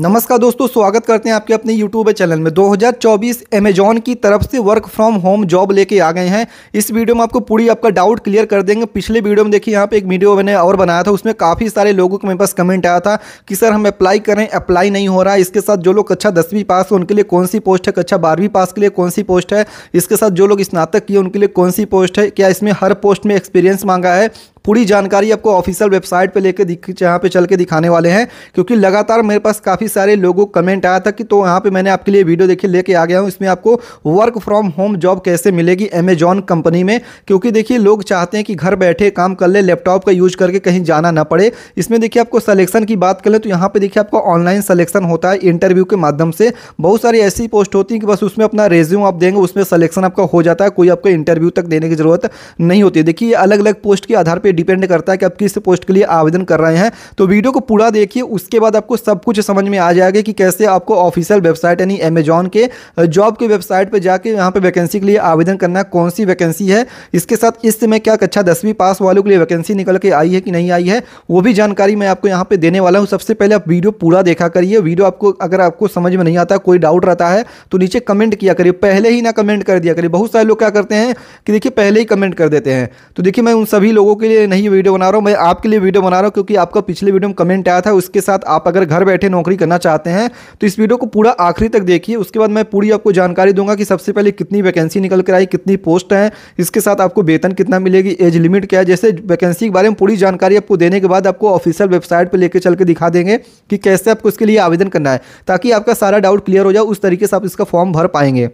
नमस्कार दोस्तों स्वागत करते हैं आपके अपने यूट्यूब चैनल में 2024 अमेजॉन की तरफ से वर्क फ्रॉम होम जॉब लेके आ गए हैं इस वीडियो में आपको पूरी आपका डाउट क्लियर कर देंगे पिछले वीडियो में देखिए यहाँ पे एक वीडियो मैंने और बनाया था उसमें काफ़ी सारे लोगों को मेरे पास कमेंट आया था कि सर हम अप्लाई करें अप्लाई नहीं हो रहा है इसके साथ जो लोग कक्षा अच्छा दसवीं पास उनके लिए कौन सी पोस्ट है कक्षा अच्छा बारहवीं पास के लिए कौन सी पोस्ट है इसके साथ जो लोग स्नातक किए उनके लिए कौन सी पोस्ट है क्या इसमें हर पोस्ट में एक्सपीरियंस मांगा है पूरी जानकारी आपको ऑफिशियल वेबसाइट पर लेकर यहाँ पे चल के दिखाने वाले हैं क्योंकि लगातार मेरे पास काफ़ी सारे लोगों कमेंट आया था कि तो यहाँ पर मैंने आपके लिए वीडियो देखिए लेके आ गया हूँ इसमें आपको वर्क फ्रॉम होम जॉब कैसे मिलेगी अमेजॉन कंपनी में क्योंकि देखिए लोग चाहते हैं कि घर बैठे काम कर ले लैपटॉप का यूज करके कहीं जाना ना पड़े इसमें देखिए आपको सलेक्शन की बात करें तो यहाँ पे देखिए आपको ऑनलाइन सलेक्शन होता है इंटरव्यू के माध्यम से बहुत सारी ऐसी पोस्ट होती है कि बस उसमें अपना रेज्यूम आप देंगे उसमें सलेक्शन आपका हो जाता है कोई आपको इंटरव्यू तक देने की जरूरत नहीं होती देखिए अलग अलग पोस्ट के आधार पर डिपेंड करता है कि आप किस पोस्ट के लिए आवेदन कर रहे हैं तो वीडियो को पूरा देखिए उसके बाद आपको सब कुछ समझ में आ जाएगा कि कैसे आपको ऑफिशियल वेबसाइट यानी अमेजॉन के जॉब के वेबसाइट पर जाकर यहाँ पर वैकेंसी के लिए आवेदन करना है कौन सी वैकेंसी है इसके साथ इस समय क्या कक्षा दसवीं पास वालों के लिए वैकेंसी निकल के आई है कि नहीं आई है वो भी जानकारी मैं आपको यहाँ पर देने वाला हूँ सबसे पहले आप वीडियो पूरा देखा करिए वीडियो आपको अगर आपको समझ में नहीं आता कोई डाउट रहता है तो नीचे कमेंट किया करिए पहले ही ना कमेंट कर दिया करिए बहुत सारे लोग क्या करते हैं कि देखिए पहले ही कमेंट कर देते हैं तो देखिए मैं उन सभी लोगों के लिए लिए नहीं वीडियो बना रहा हूँ मैं आपके लिए वीडियो बना रहा हूँ क्योंकि आपका पिछले वीडियो में कमेंट आया था उसके साथ आप अगर घर बैठे नौकरी करना चाहते हैं तो इस वीडियो को पूरा आखिरी तक देखिए उसके बाद मैं पूरी आपको जानकारी दूंगा कि सबसे पहले कितनी वैकेंसी निकल कर आई कितनी पोस्ट है इसके साथ आपको वेतन कितना मिलेगी एज लिमिट क्या है जैसे वैकेंसी के बारे में पूरी जानकारी आपको देने के बाद आपको ऑफिशियल वेबसाइट पर लेकर चल के दिखा देंगे कि कैसे आपको इसके लिए आवेदन करना है ताकि आपका सारा डाउट क्लियर हो जाए उस तरीके से आप इसका फॉर्म भर पाएंगे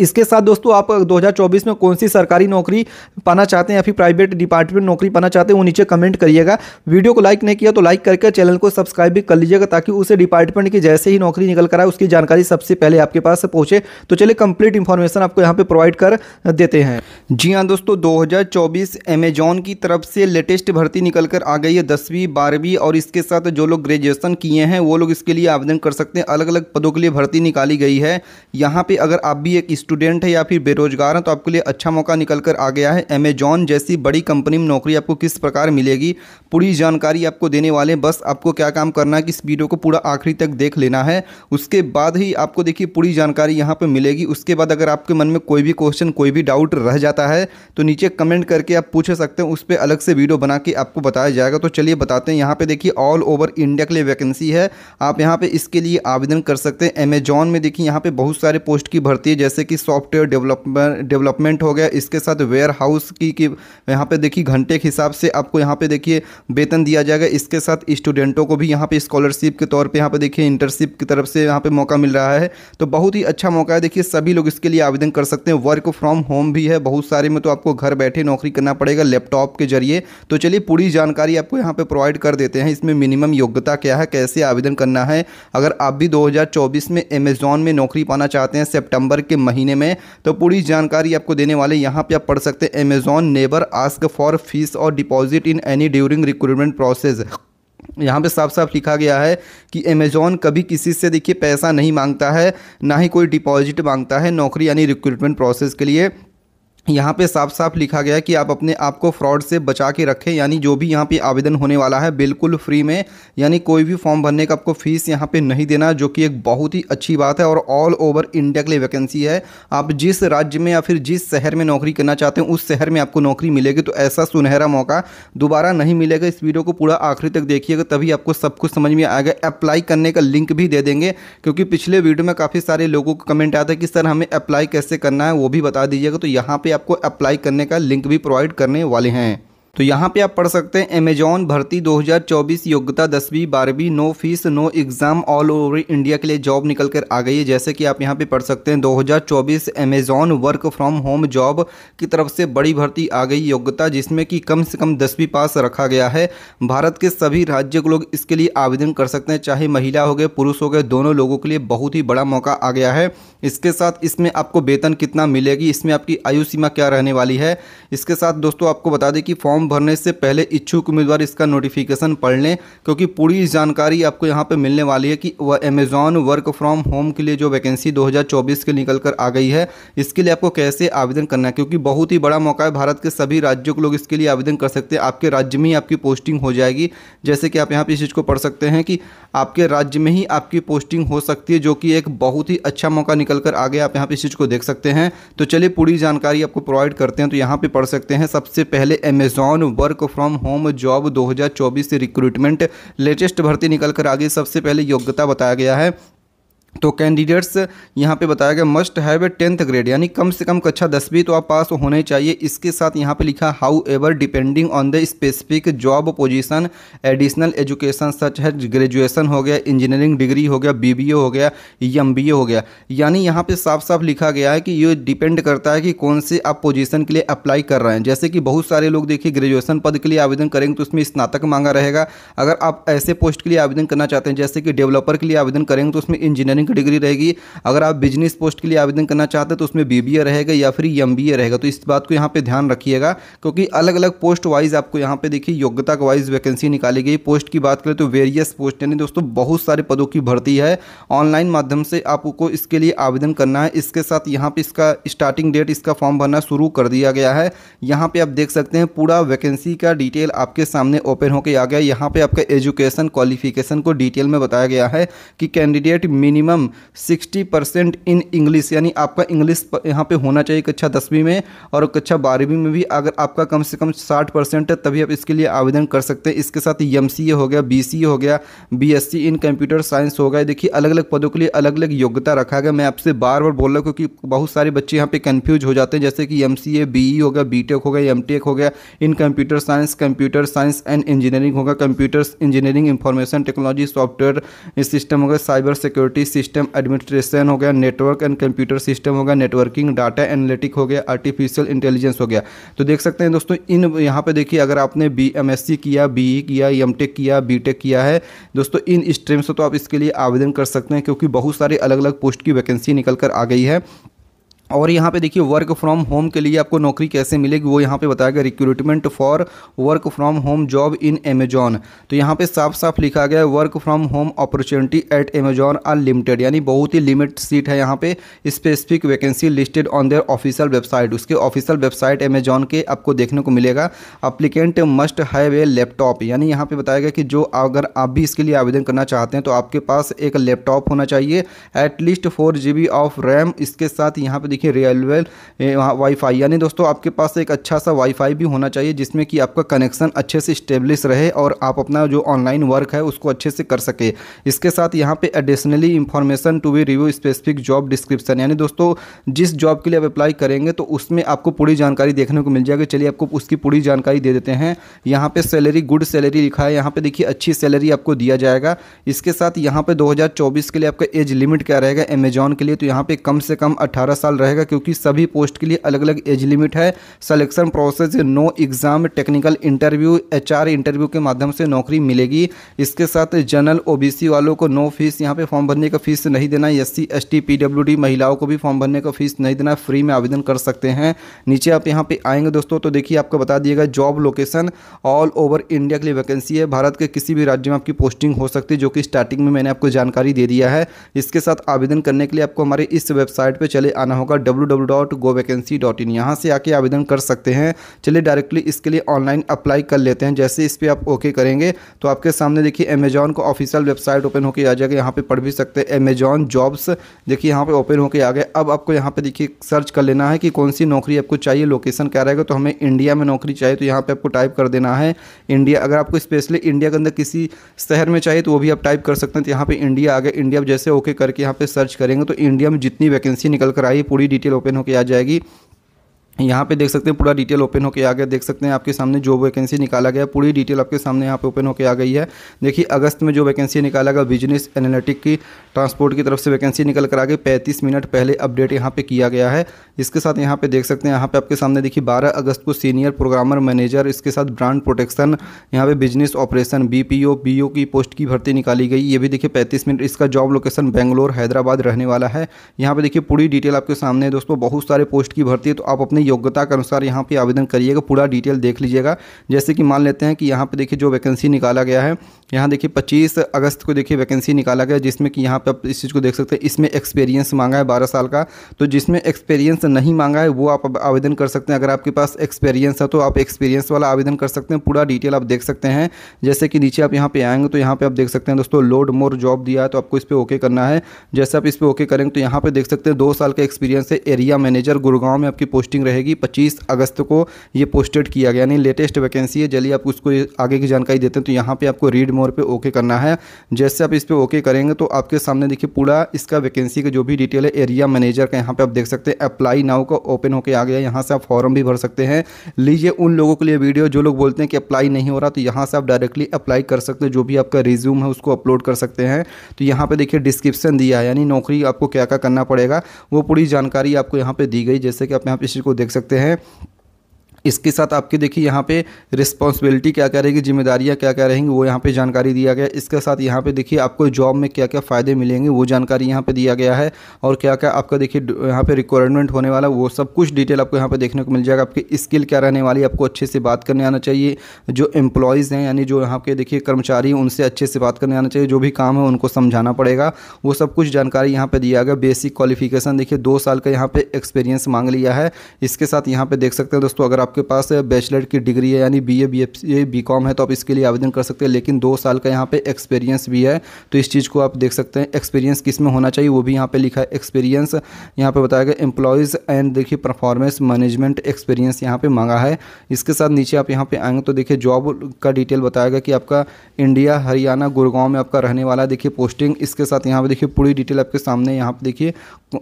इसके साथ दोस्तों आप 2024 में कौन सी सरकारी नौकरी पाना चाहते हैं या फिर प्राइवेट डिपार्टमेंट नौकरी पाना चाहते हैं वो नीचे कमेंट करिएगा वीडियो को लाइक नहीं किया तो लाइक करके चैनल को सब्सक्राइब भी कर लीजिएगा ताकि उसे डिपार्टमेंट की जैसे ही नौकरी निकल कर आए उसकी जानकारी सबसे पहले आपके पास पहुँचे तो चलिए कंप्लीट इन्फॉर्मेशन आपको यहाँ पर प्रोवाइड कर देते हैं जी हाँ दोस्तों दो हज़ार की तरफ से लेटेस्ट भर्ती निकल कर आ गई है दसवीं बारहवीं और इसके साथ जो लोग ग्रेजुएसन किए हैं वो लोग इसके लिए आवेदन कर सकते हैं अलग अलग पदों के लिए भर्ती निकाली गई है यहाँ पर अगर आप भी एक स्टूडेंट है या फिर बेरोजगार हैं तो आपके लिए अच्छा मौका निकल कर आ गया है अमेजॉन जैसी बड़ी कंपनी में नौकरी आपको किस प्रकार मिलेगी पूरी जानकारी आपको देने वाले हैं बस आपको क्या काम करना है कि इस वीडियो को पूरा आखिरी तक देख लेना है उसके बाद ही आपको देखिए पूरी जानकारी यहाँ पर मिलेगी उसके बाद अगर आपके मन में कोई भी क्वेश्चन कोई भी डाउट रह जाता है तो नीचे कमेंट करके आप पूछ सकते हैं उस पर अलग से वीडियो बना के आपको बताया जाएगा तो चलिए बताते हैं यहाँ पर देखिए ऑल ओवर इंडिया के लिए वैकेंसी है आप यहाँ पर इसके लिए आवेदन कर सकते हैं अमेजॉन में देखिए यहाँ पर बहुत सारे पोस्ट की भर्ती है जैसे कि सॉफ्टवेयर डेवलपमेंट डेवलपमेंट हो गया इसके साथ वेयर हाउस की कि यहाँ पे देखिए घंटे के हिसाब से आपको यहाँ पे देखिए वेतन दिया जाएगा इसके साथ स्टूडेंटों को भी यहाँ पे स्कॉलरशिप के तौर पे यहाँ पे देखिए इंटर्नशिप की तरफ से यहाँ पे मौका मिल रहा है तो बहुत ही अच्छा मौका है देखिए सभी लोग इसके लिए आवेदन कर सकते हैं वर्क फ्रॉम होम भी है बहुत सारे में तो आपको घर बैठे नौकरी करना पड़ेगा लैपटॉप के जरिए तो चलिए पूरी जानकारी आपको यहाँ पर प्रोवाइड कर देते हैं इसमें मिनिमम योग्यता क्या है कैसे आवेदन करना है अगर आप भी दो में अमेजोन में नौकरी पाना चाहते हैं सेप्टेम्बर के महीने में तो पूरी जानकारी आपको देने वाले यहाँ पे आप पढ़ सकते हैं Amazon never ask for fees और deposit in any during recruitment process यहाँ पे साफ साफ लिखा गया है कि अमेजॉन कभी किसी से देखिए पैसा नहीं मांगता है ना ही कोई डिपॉजिट मांगता है नौकरी यानी रिक्रूटमेंट प्रोसेस के लिए यहाँ पे साफ साफ लिखा गया कि आप अपने आप को फ्रॉड से बचा के रखें यानी जो भी यहाँ पे आवेदन होने वाला है बिल्कुल फ्री में यानी कोई भी फॉर्म भरने का आपको फीस यहाँ पे नहीं देना जो कि एक बहुत ही अच्छी बात है और ऑल ओवर इंडिया के लिए वैकेंसी है आप जिस राज्य में या फिर जिस शहर में नौकरी करना चाहते हैं उस शहर में आपको नौकरी मिलेगी तो ऐसा सुनहरा मौका दोबारा नहीं मिलेगा इस वीडियो को पूरा आखिरी तक देखिएगा तभी आपको सब कुछ समझ में आएगा अप्लाई करने का लिंक भी दे देंगे क्योंकि पिछले वीडियो में काफ़ी सारे लोगों को कमेंट आया था कि सर हमें अप्लाई कैसे करना है वो भी बता दीजिएगा तो यहाँ पर आपको अप्लाई करने का लिंक भी प्रोवाइड करने वाले हैं तो यहाँ पे आप पढ़ सकते हैं अमेजॉन भर्ती 2024 योग्यता दसवीं बारहवीं no fees no exam all over India के लिए जॉब निकल कर आ गई है जैसे कि आप यहाँ पे पढ़ सकते हैं 2024 Amazon work from home job की तरफ से बड़ी भर्ती आ गई योग्यता जिसमें कि कम से कम दसवीं पास रखा गया है भारत के सभी राज्य के लोग इसके लिए आवेदन कर सकते हैं चाहे महिला हो गए पुरुष हो गए दोनों लोगों के लिए बहुत ही बड़ा मौका आ गया है इसके साथ इसमें आपको वेतन कितना मिलेगी इसमें आपकी आयु सीमा क्या रहने वाली है इसके साथ दोस्तों आपको बता दें कि फॉर्म फॉर्म भरने से पहले इच्छुक उम्मीदवार इसका नोटिफिकेशन पढ़ लें क्योंकि पूरी जानकारी आपको यहाँ पे मिलने वाली है कि वह अमेजॉन वर्क फ्रॉम होम के लिए जो वैकेंसी 2024 के निकल कर आ गई है इसके लिए आपको कैसे आवेदन करना है क्योंकि बहुत ही बड़ा मौका है भारत के सभी राज्यों के लोग इसके लिए आवेदन कर सकते हैं आपके राज्य में ही आपकी पोस्टिंग हो जाएगी जैसे कि आप यहाँ पर इस चीज़ को पढ़ सकते हैं कि आपके राज्य में ही आपकी पोस्टिंग हो सकती है जो कि एक बहुत ही अच्छा मौका निकल कर आ गया आप यहाँ पर इस चीज़ को देख सकते हैं तो चलिए पूरी जानकारी आपको प्रोवाइड करते हैं तो यहाँ पर पढ़ सकते हैं सबसे पहले Amazon on work from home job 2024 recruitment latest भर्ती निकलकर आगे आ गई सबसे पहले योग्यता बताया गया है तो कैंडिडेट्स यहाँ पे बताया गया must have a tenth grade यानी कम से कम कक्षा दसवीं तो आप पास होने चाहिए इसके साथ यहाँ पे लिखा however depending on the specific job position additional education such है ग्रेजुएशन हो गया इंजीनियरिंग डिग्री हो गया बीबीए हो गया एम हो गया यानी यहाँ पर साफ साफ लिखा गया है कि ये डिपेंड करता है कि कौन से आप पोजिशन के लिए अप्लाई कर रहे हैं जैसे कि बहुत सारे लोग देखिए ग्रेजुएसन पद के लिए आवेदन करेंगे तो उसमें स्नातक मांगा रहेगा अगर आप ऐसे पोस्ट के लिए आवेदन करना चाहते हैं जैसे कि डेवलपर के लिए आवेदन करेंगे तो उसमें इंजीनियरिंग इंजीनियरिंग की डिग्री रहेगी अगर आप बिजनेस पोस्ट के लिए आवेदन करना चाहते हैं तो उसमें बी रहेगा या फिर एम रहेगा तो इस बात को यहाँ पर ध्यान रखिएगा क्योंकि अलग अलग पोस्ट वाइज आपको यहाँ पर देखिए योग्यता वाइज वैकेंसी निकाली गई पोस्ट की बात करें तो वेरियस पोस्ट यानी दोस्तों बहुत सारे पदों की भर्ती है ऑनलाइन माध्यम से आपको इसके लिए आवेदन करना है इसके साथ यहाँ पर इसका स्टार्टिंग डेट इसका फॉर्म भरना शुरू कर दिया गया है यहाँ पे आप देख सकते हैं पूरा वैकेंसी का डिटेल आपके सामने ओपन होकर आ गया यहाँ पे आपका एजुकेशन क्वालिफिकेशन को डिटेल में बताया गया है कि candidate minimum minimum sixty percent in English यानी आपका इंग्लिश यहाँ पे होना चाहिए कक्षा दसवीं में और कक्षा बारहवीं में भी अगर आपका कम से कम साठ परसेंट है तभी आप इसके लिए आवेदन कर सकते हैं इसके साथ एम हो गया बी हो गया बी इन कंप्यूटर साइंस हो गया देखिए अलग अलग पदों के लिए अलग अलग योग्यता रखा गया मैं आपसे बार बार बोल रहा हूँ क्योंकि बहुत सारे बच्चे यहाँ पे कन्फ्यूज हो जाते हैं जैसे कि एम सी e हो गया बी हो गया एम हो गया in computer science computer science and engineering होगा computer engineering information technology software system होगा साइबर सिक्योरिटी सिस्टम एडमिनिस्ट्रेशन हो गया नेटवर्क एंड कंप्यूटर सिस्टम हो गया नेटवर्किंग डाटा एनालिटिक हो गया आर्टिफिशियल इंटेलिजेंस हो गया तो देख सकते हैं दोस्तों इन यहाँ पे देखिए अगर आपने बी एम एस सी किया बी ई e किया एम टेक किया बी टेक किया है दोस्तों इन स्ट्रीम से तो आप इसके लिए आवेदन कर सकते हैं क्योंकि बहुत सारी अलग अलग पोस्ट की वैकेंसी निकल कर आ गई है और यहाँ पे देखिए वर्क फ्रॉम होम के लिए आपको नौकरी कैसे मिलेगी वो यहाँ पे बताया गया recruitment for work from home job in Amazon तो यहाँ पे साफ साफ लिखा गया है work from home opportunity at Amazon are limited यानी बहुत ही लिमिट सीट है यहाँ पे specific vacancy listed on their official website उसके ऑफिशियल वेबसाइट अमेजॉन के आपको देखने को मिलेगा applicant must have a laptop यानी यहाँ पे बताया गया कि जो अगर आप भी इसके लिए आवेदन करना चाहते हैं तो आपके पास एक लैपटॉप होना चाहिए at least four G of RAM इसके साथ यहाँ पे देखिए देखिए रियलवेल वाईफाई यानी दोस्तों आपके पास एक अच्छा सा वाईफाई भी होना चाहिए जिसमें कि आपका कनेक्शन अच्छे से स्टेब्लिश रहे और आप अपना जो ऑनलाइन वर्क है उसको अच्छे से कर सके इसके साथ यहाँ पे additionally information to be review specific job description यानी दोस्तों जिस जॉब के लिए आप अप्लाई करेंगे तो उसमें आपको पूरी जानकारी देखने को मिल जाएगी चलिए आपको उसकी पूरी जानकारी दे देते हैं यहाँ पर सैलरी गुड सैलरी लिखा है यहाँ पर देखिए अच्छी सैलरी आपको दिया जाएगा इसके साथ यहाँ पर दो के लिए आपका एज लिमिट क्या रहेगा अमेजॉन के लिए तो यहाँ पर कम से कम 18 साल रहेगा रहेगा क्योंकि सभी पोस्ट के लिए अलग अलग एज लिमिट है selection process no exam technical interview H interview के माध्यम से नौकरी मिलेगी इसके साथ जनरल ओ वालों को नो फीस यहाँ पे फॉर्म भरने का फीस नहीं देना एस सी एस महिलाओं को भी फॉर्म भरने का फीस नहीं देना फ्री में आवेदन कर सकते हैं नीचे आप यहाँ पे आएंगे दोस्तों तो देखिए आपको बता दिएगा job location all over India के लिए वैकेंसी है भारत के किसी भी राज्य में आपकी पोस्टिंग हो सकती है जो कि स्टार्टिंग में मैंने आपको जानकारी दे दिया है इसके साथ आवेदन करने के लिए आपको हमारे इस वेबसाइट पर चले आना होगा होगा W W dot go vacancy dot in यहाँ से आके आवेदन कर सकते हैं चलिए डायरेक्टली इसके लिए ऑनलाइन अप्लाई कर लेते हैं जैसे इस पर आप ओके करेंगे तो आपके सामने देखिए अमेजॉन का ऑफिशियल वेबसाइट ओपन होकर आ जाएगा यहाँ पर पढ़ भी सकते हैं अमेजॉन जॉब्स देखिए यहाँ पर ओपन होकर आ गया अब आपको यहाँ पर देखिए सर्च कर लेना है कि कौन सी नौकरी आपको चाहिए लोकेशन क्या रहेगा तो हमें इंडिया में नौकरी चाहिए तो यहाँ पर आपको टाइप कर देना है इंडिया अगर आपको स्पेशली इंडिया के अंदर किसी शहर में चाहिए तो वो भी आप टाइप कर सकते हैं तो यहाँ पर इंडिया आ गया इंडिया जैसे ओके करके यहाँ पर सर्च करेंगे तो इंडिया में जितनी वैकेंसी निकल कर आई पूरी पूरी डिटेल ओपन होकर आ जाएगी यहाँ पे देख सकते हैं पूरा डिटेल ओपन होकर आ गया देख सकते हैं आपके सामने जो वैकेंसी निकाला गया पूरी डिटेल आपके सामने यहाँ पे ओपन होकर आ गई है देखिए अगस्त में जो वैकेंसी निकाला गया बिजनेस एनालिटिक की ट्रांसपोर्ट की तरफ से वैकेंसी निकल कर आ गई पैंतीस मिनट पहले अपडेट यहाँ पे किया गया है इसके साथ यहाँ पे देख सकते हैं यहाँ पे आपके सामने देखिए बारह अगस्त को सीनियर प्रोग्रामर मैनेजर इसके साथ ब्रांड प्रोटेक्शन यहाँ पे बिजनेस ऑपरेशन बी पी की पोस्ट की भर्ती निकाली गई ये भी देखिए पैंतीस मिनट इसका जॉब लोकेशन बेंगलोर हैदराबाद रहने वाला है यहाँ पे देखिए पूरी डिटेल आपके सामने दोस्तों बहुत सारे पोस्ट की भर्ती है तो आप अपने अपनी योग्यता के अनुसार यहाँ पे आवेदन करिएगा पूरा डिटेल देख लीजिएगा जैसे कि मान लेते हैं कि यहाँ पे देखिए जो वैकेंसी निकाला गया है यहाँ देखिए 25 अगस्त को देखिए वैकेंसी निकाला गया जिसमें कि यहाँ पे आप इस चीज़ को देख सकते हैं इसमें एक्सपीरियंस मांगा है बारह साल का तो जिसमें एक्सपीरियंस नहीं मांगा है वो आप आवेदन कर सकते हैं अगर आपके पास एक्सपीरियंस है तो आप एक्सपीरियंस वाला आवेदन कर सकते हैं पूरा डिटेल आप देख सकते हैं जैसे कि नीचे आप यहाँ पे आएंगे तो यहाँ पे आप देख सकते हैं दोस्तों लोड मोर जॉब दिया है तो आपको इस पर ओके करना है जैसे आप इस पर ओके करेंगे तो यहाँ पर देख सकते हैं दो साल का एक्सपीरियंस है एरिया मैनेजर गुड़गांव में आपकी पोस्टिंग रहे रहेगी 25 अगस्त को ये पोस्टेड किया गया यानी लेटेस्ट वैकेंसी है जल्दी आप उसको आगे की जानकारी देते हैं तो यहाँ पे आपको रीड मोर पे ओके करना है जैसे आप इस पर ओके करेंगे तो आपके सामने देखिए पूरा इसका वैकेंसी का जो भी डिटेल है एरिया मैनेजर का यहाँ पर आप देख सकते हैं अप्लाई नाउ का ओपन होकर आ गया यहाँ से आप फॉर्म भी भर सकते हैं लीजिए उन लोगों के लिए वीडियो जो लोग बोलते हैं कि अप्लाई नहीं हो रहा तो यहाँ से आप डायरेक्टली अप्लाई कर सकते हैं जो भी आपका रिज्यूम है उसको अपलोड कर सकते हैं तो यहाँ पर देखिए डिस्क्रिप्शन दिया है यानी नौकरी आपको क्या क्या करना पड़ेगा वो पूरी जानकारी आपको यहाँ पे दी गई जैसे कि आप यहाँ पे इसी को देख देख सकते हैं इसके साथ आपके देखिए यहाँ पे रिस्पॉन्सिबिलिटी क्या क्या रहेगी जिम्मेदारियाँ क्या क्या रहेंगी वो यहाँ पे जानकारी दिया गया इसके साथ यहाँ पे देखिए आपको जॉब में क्या क्या फ़ायदे मिलेंगे वो जानकारी यहाँ पे दिया गया है और क्या क्या आपका देखिए यहाँ पे रिक्वायरमेंट होने वाला वो सब कुछ डिटेल आपको यहाँ पर देखने को मिल जाएगा आपकी स्किल क्या रहने वाली आपको अच्छे से बात करने आना चाहिए जो एम्प्लॉयज़ हैं यानी जो यहाँ के देखिए कर्मचारी उनसे अच्छे से बात करने आना चाहिए जो भी काम है उनको समझाना पड़ेगा वो सब कुछ जानकारी यहाँ पर दिया गया बेसिक क्वालिफिकेशन देखिए दो साल का यहाँ पर एक्सपीरियंस मांग लिया है इसके साथ यहाँ पर देख सकते हैं दोस्तों अगर आप आपके पास बैचलर की डिग्री है यानी B A B F B Com है तो आप इसके लिए आवेदन कर सकते हैं लेकिन दो साल का यहाँ पे एक्सपीरियंस भी है तो इस चीज़ को आप देख सकते हैं एक्सपीरियंस किस में होना चाहिए वो भी यहाँ पे लिखा है एक्सपीरियंस यहाँ पे बताया गया एम्प्लॉयज़ एंड देखिए परफॉर्मेंस मैनेजमेंट एक्सपीरियंस यहाँ पर मांगा है इसके साथ नीचे आप यहाँ पर आएंगे तो देखिए जॉब का डिटेल बताया गया कि आपका इंडिया हरियाणा गुड़गांव में आपका रहने वाला देखिए पोस्टिंग इसके साथ यहाँ पर देखिए पूरी डिटेल आपके सामने यहाँ पर देखिए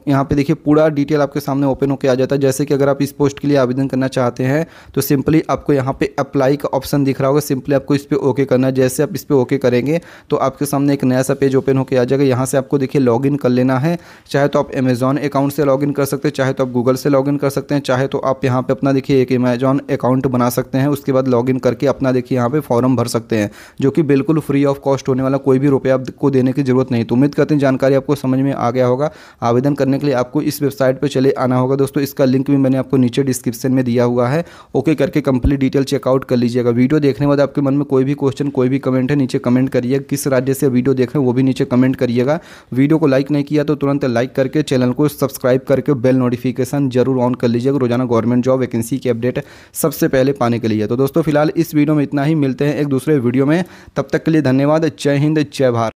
यहाँ पे देखिए पूरा डिटेल आपके सामने ओपन होकर आ जाता है जैसे कि अगर आप इस पोस्ट के लिए आवेदन करना चाहते हैं हैं तो सिंपली आपको यहाँ पे अप्लाई का ऑप्शन दिख रहा होगा सिंपली आपको इस पर ओके करना है जैसे आप इस पर ओके करेंगे तो आपके सामने एक नया सा पेज ओपन होकर आ जाएगा यहाँ से आपको देखिए लॉग कर लेना है चाहे तो आप अमेज़ॉन अकाउंट से लॉग कर सकते हैं चाहे तो आप गूगल से लॉग कर सकते हैं चाहे तो आप यहाँ पर अपना देखिए एक अमेजॉन अकाउंट बना सकते हैं उसके बाद लॉग करके अपना देखिए यहाँ पर फॉर्म भर सकते हैं जो कि बिल्कुल फ्री ऑफ कॉस्ट होने वाला कोई भी रुपये आपको देने की ज़रूरत नहीं तो उम्मीद करते हैं जानकारी आपको समझ में आ गया होगा आवेदन करने के लिए आपको इस वेबसाइट पर चले आना होगा दोस्तों इसका लिंक भी मैंने आपको नीचे डिस्क्रिप्शन में दिया हुआ है ओके करके कंप्लीट डिटेल चेकआउट कर लीजिएगा वीडियो देखने के बाद आपके मन में कोई भी क्वेश्चन कोई भी कमेंट है नीचे कमेंट करिए किस राज्य से वीडियो देख रहे हैं वो भी नीचे कमेंट करिएगा वीडियो को लाइक नहीं किया तो तुरंत लाइक करके चैनल को सब्सक्राइब करके बेल नोटिफिकेशन जरूर ऑन कर लीजिएगा रोजाना गवर्नमेंट जॉब वैकेंसी की अपडेट सबसे पहले पाने के लिए तो दोस्तों फिलहाल इस वीडियो में इतना ही मिलते हैं एक दूसरे वीडियो में तब तक के लिए धन्यवाद जय हिंद जय भारत